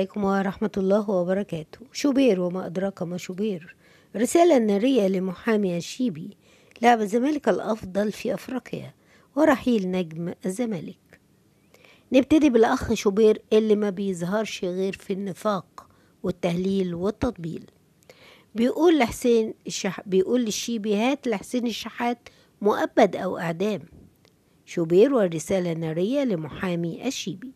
عليكم ورحمة الله وبركاته شوبير وما أدراك ما شوبير رسالة نارية لمحامي الشيبي لعب الزمالك الأفضل في أفريقيا ورحيل نجم الزمالك نبتدي بالأخ شوبير اللي ما بيظهرش غير في النفاق والتهليل والتطبيل بيقول لحسين الشح... بيقول للشيبي هات لحسين الشحات مؤبد أو إعدام شوبير والرسالة النارية لمحامي الشيبي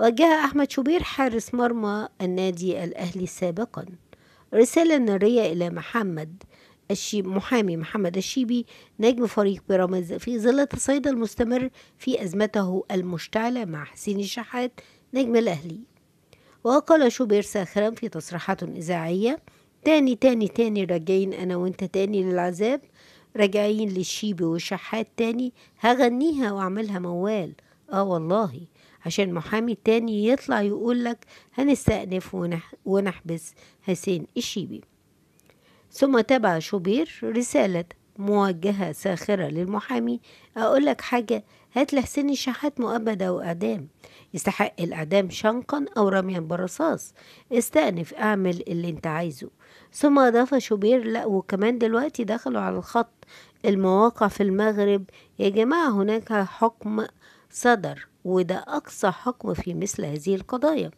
وجه أحمد شوبير حارس مرمى النادي الأهلي سابقا رسالة نارية إلى محمد الشيب محامي محمد الشيبي نجم فريق بيراميدز في ظل التصعيد المستمر في أزمته المشتعلة مع حسين الشحات نجم الأهلي وقال شوبير ساخرا في تصريحات إذاعية تاني تاني تاني راجعين أنا وأنت تاني للعذاب راجعين للشيبي والشحات تاني هغنيها وأعملها موال آه والله عشان محامي تاني يطلع يقولك هنستأنف ونحبس حسين الشيبي ثم تابع شوبير رسالة موجهة ساخرة للمحامي أقولك حاجة هات لحسين الشحات مؤبدة وإعدام يستحق الإعدام شنقا أو رميا برصاص استأنف أعمل اللي أنت عايزه ثم أضاف شوبير لا وكمان دلوقتي دخلوا على الخط المواقع في المغرب يا جماعة هناك حكم صدر وده أقصى حكم في مثل هذه القضايا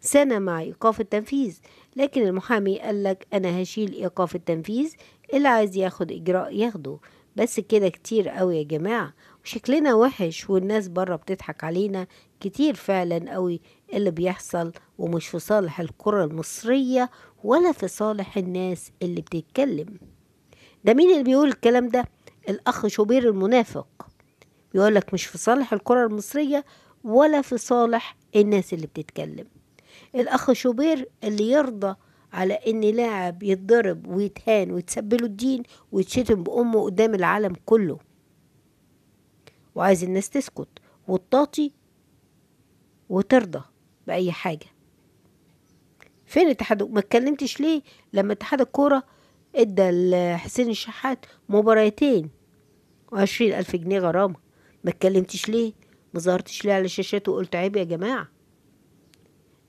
سنة مع إيقاف التنفيذ لكن المحامي قالك أنا هشيل إيقاف التنفيذ اللي عايز ياخد إجراء ياخده بس كده كتير قوي يا جماعة وشكلنا وحش والناس بره بتضحك علينا كتير فعلا قوي اللي بيحصل ومش في صالح الكرة المصرية ولا في صالح الناس اللي بتتكلم ده مين اللي بيقول الكلام ده الأخ شوبير المنافق يقول لك مش في صالح الكرة المصرية ولا في صالح الناس اللي بتتكلم الأخ شوبير اللي يرضى على إن لاعب يتضرب ويتهان ويتسبله الدين ويتشتم بأمه قدام العالم كله وعايز الناس تسكت وتطاطي وترضى بأي حاجة فين اتحاد ما اتكلمتش ليه لما اتحاد الكورة ادى لحسين الشحات مباراتين وعشرين ألف جنيه غرامة ما اتكلمتش ليه ما ظهرتش ليه على الشاشات وقلت عيب يا جماعه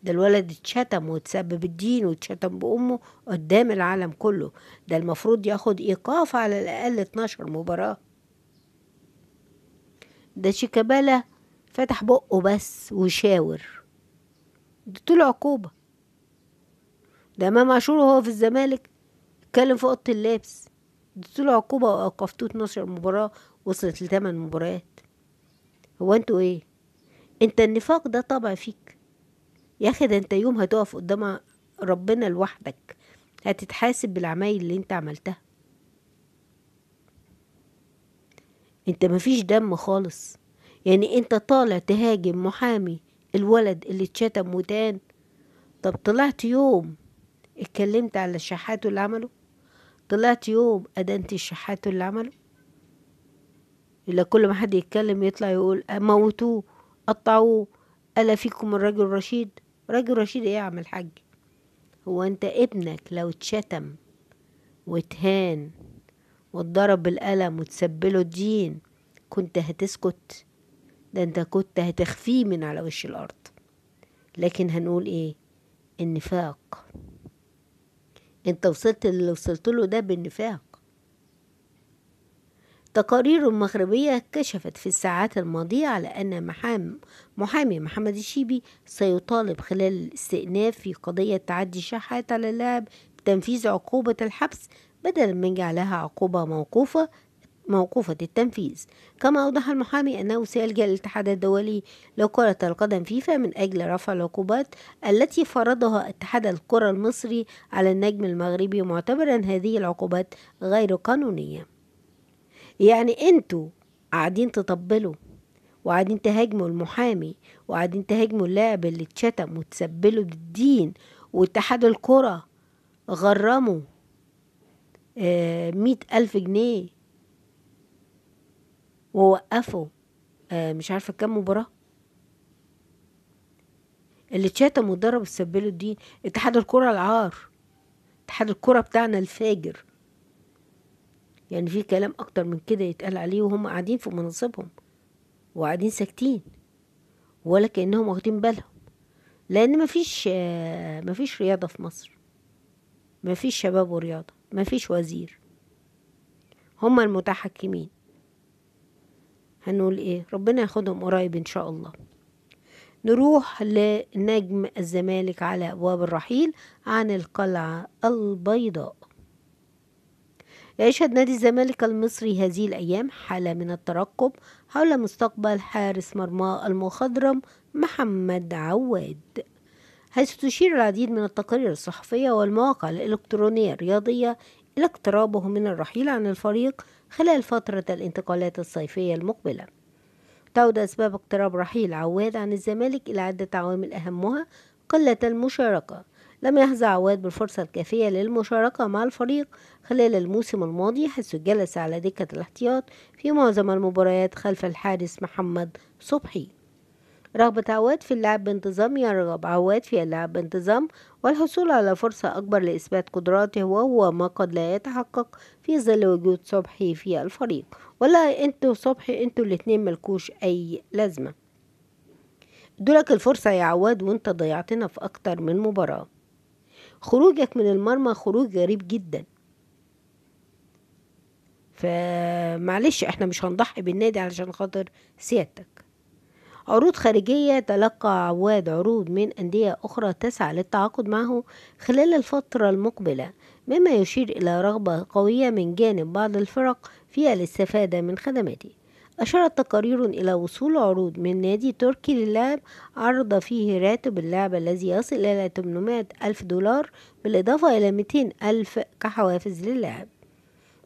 ده الولد اتشتم واتسبب الدين واتشتم بأمه قدام العالم كله ده المفروض ياخد إيقاف على الأقل 12 مباراة ده شيكابالا فتح بقه بس وشاور ده طول عقوبة ده إمام عاشور وهو في الزمالك اتكلم في أوضة اللبس دي طول عقوبة وأوقفتوه 12 مباراة وصلت لثمان مباريات هو انتوا ايه انت النفاق ده طبع فيك يا اخي ده انت يوم هتقف قدام ربنا لوحدك هتتحاسب بالعمايل اللي انت عملتها انت مفيش دم خالص يعني انت طالع تهاجم محامي الولد اللي اتشتم وتان طب طلعت يوم اتكلمت على الشحات اللي عمله طلعت يوم ادنت الشحات اللي عمله إلا كل ما حد يتكلم يطلع يقول موتوه قطعوه ألا فيكم الرجل الرشيد راجل رشيد ايه يا عم الحاج هو انت ابنك لو اتشتم واتهان واتضرب بالقلم وتسبله الدين كنت هتسكت ده انت كنت هتخفيه من على وش الارض لكن هنقول ايه النفاق انت وصلت اللي وصلت له ده بالنفاق تقارير مغربية كشفت في الساعات الماضية على أن محام محامي محمد الشيبي سيطالب خلال الاستئناف في قضية تعدي شحات على اللاعب بتنفيذ عقوبة الحبس بدلا من جعلها عقوبة موقوفة موقوفة التنفيذ كما أوضح المحامي أنه سيلجأ الاتحاد الدولي لكرة القدم فيفا من أجل رفع العقوبات التي فرضها اتحاد الكرة المصري على النجم المغربي معتبرا هذه العقوبات غير قانونية يعني انتوا قاعدين تطبلوا وقاعدين تهاجموا المحامي وقاعدين تهاجموا اللاعب اللي اتشتم وتسبلوا للدين واتحاد الكرة غرموا آه مية ألف جنيه ووقفوا آه مش عارفة كام مباراة اللي اتشتم واتضرب تسبلوا الدين اتحاد الكرة العار اتحاد الكرة بتاعنا الفاجر يعني في كلام اكتر من كده يتقال عليه وهم قاعدين في مناصبهم وقاعدين ساكتين ولا كانهم واخدين بالهم لان مفيش مفيش رياضه في مصر مفيش شباب ورياضه مفيش وزير هم المتحكمين هنقول ايه ربنا ياخدهم قريب ان شاء الله نروح لنجم الزمالك على ابواب الرحيل عن القلعه البيضاء يشهد نادي الزمالك المصري هذه الأيام حالة من الترقب حول مستقبل حارس مرمى المخضرم محمد عواد حيث تشير العديد من التقارير الصحفية والمواقع الإلكترونية الرياضية إلى اقترابه من الرحيل عن الفريق خلال فترة الانتقالات الصيفية المقبلة تعود أسباب اقتراب رحيل عواد عن الزمالك إلى عدة عوامل أهمها قلة المشاركة لم يحظى عواد بالفرصة الكافية للمشاركة مع الفريق خلال الموسم الماضي حيث جلس على دكة الاحتياط في معظم المباريات خلف الحارس محمد صبحي رغبة عواد في اللعب بانتظام يرغب عواد في اللعب بانتظام والحصول على فرصة أكبر لإثبات قدراته وهو ما قد لا يتحقق في ظل وجود صبحي في الفريق ولا انتوا صبحي انتوا الاتنين ملكوش أي لازمة دولك الفرصة يا عواد وانت ضيعتنا في أكتر من مباراة خروجك من المرمى خروج غريب جدا فمعلش احنا مش هنضحي بالنادي علشان خاطر سيادتك عروض خارجية تلقى عواد عروض من أندية أخرى تسعى للتعاقد معه خلال الفترة المقبلة مما يشير إلى رغبة قوية من جانب بعض الفرق في الاستفادة من خدماته أشارت تقارير إلى وصول عروض من نادي تركي للعب عرض فيه راتب اللعب الذي يصل إلى 800 ألف دولار بالإضافة إلى 200 ألف كحوافز للعب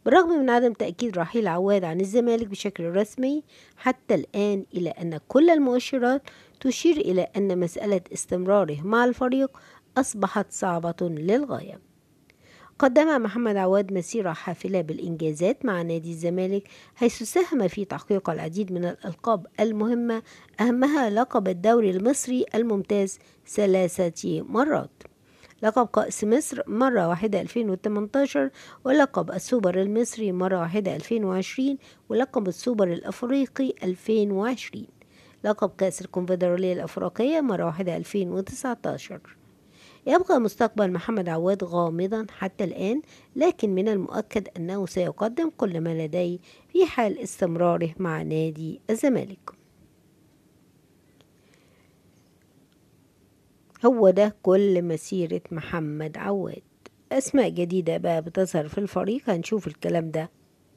بالرغم من عدم تأكيد رحيل عواد عن الزمالك بشكل رسمي حتى الآن إلى أن كل المؤشرات تشير إلى أن مسألة استمراره مع الفريق أصبحت صعبة للغاية قدم محمد عواد مسيرة حافلة بالإنجازات مع نادي الزمالك حيث ساهم في تحقيق العديد من الألقاب المهمة أهمها لقب الدوري المصري الممتاز ثلاثة مرات لقب كأس مصر مرة واحدة 2018 ولقب السوبر المصري مرة واحدة 2020 ولقب السوبر الأفريقي 2020 لقب كأس الكونفدرالية الأفريقية مرة واحدة 2019 يبقى مستقبل محمد عواد غامضا حتى الآن لكن من المؤكد أنه سيقدم كل ما لديه في حال استمراره مع نادي الزمالك هو ده كل مسيرة محمد عواد أسماء جديدة بقى بتظهر في الفريق هنشوف الكلام ده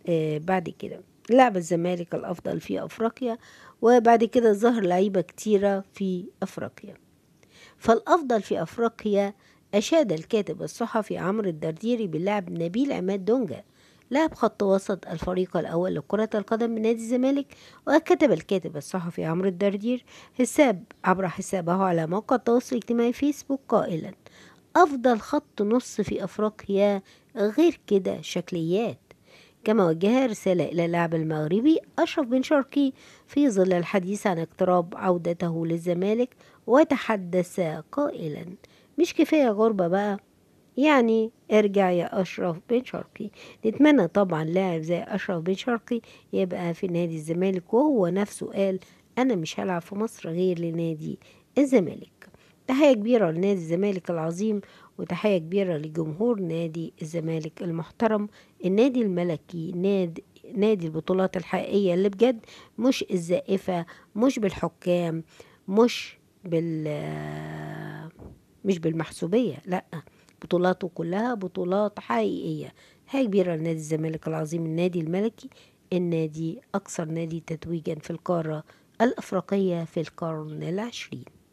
آه، بعد كده لعب الزمالك الأفضل في أفريقيا وبعد كده ظهر لعيبة كتيرة في أفريقيا فالأفضل في أفريقيا أشاد الكاتب الصحفي عمرو الدرديري باللاعب نبيل عماد دونجا لاعب خط وسط الفريق الأول لكرة القدم من نادي الزمالك وكتب الكاتب الصحفي عمرو الدردير حساب عبر حسابه على موقع التواصل الاجتماعي فيسبوك قائلا أفضل خط نص في أفريقيا غير كده شكليات كما وجه رسالة إلى اللاعب المغربي أشرف بن شرقي في ظل الحديث عن اقتراب عودته للزمالك وتحدث قائلا مش كفاية غربة بقى يعني ارجع يا أشرف بن شرقي نتمنى طبعا لاعب زي أشرف بن شرقي يبقى في نادي الزمالك وهو نفسه قال أنا مش هلعب في مصر غير لنادي الزمالك تحية كبيرة لنادي الزمالك العظيم وتحية كبيرة لجمهور نادي الزمالك المحترم النادي الملكي نادي نادي البطولات الحقيقية اللي بجد مش الزائفة مش بالحكام مش بال مش بالمحسوبية لأ بطولاته كلها بطولات حقيقية هاي كبيرة لنادي الزمالك العظيم النادي الملكي النادي أكثر نادي تتويجا في القارة الأفريقية في القرن العشرين